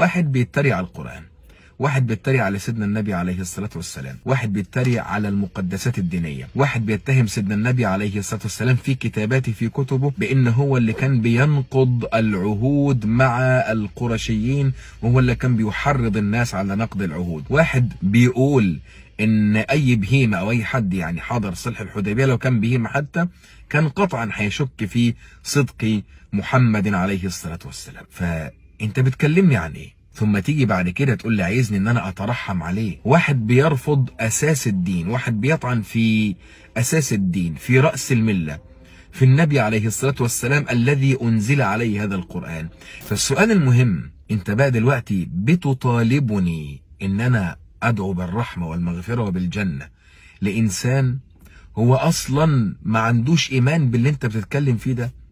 واحد بيتريق على القرآن واحد بيتريق على سيدنا النبي عليه الصلاة والسلام واحد بيتريق على المقدسات الدينية واحد بيتهم سيدنا النبي عليه الصلاة والسلام في كتاباته في كتبه بأن هو اللي كان بينقض العهود مع القرشيين وهو اللي كان بيحرض الناس على نقض العهود واحد بيقول ان اي بهيمه او اي حد يعني حضر صلح الحديبيه لو كان بهيمه حتى كان قطعا هيشك في صدق محمد عليه الصلاه والسلام ف انت بتكلمني عن ايه ثم تيجي بعد كده تقول لي عايزني ان انا اترحم عليه واحد بيرفض اساس الدين واحد بيطعن في اساس الدين في راس المله في النبي عليه الصلاه والسلام الذي انزل عليه هذا القران فالسؤال المهم انت بقى دلوقتي بتطالبني ان انا ادعو بالرحمه والمغفره وبالجنه لانسان هو اصلا ما عندوش ايمان باللي انت بتتكلم فيه ده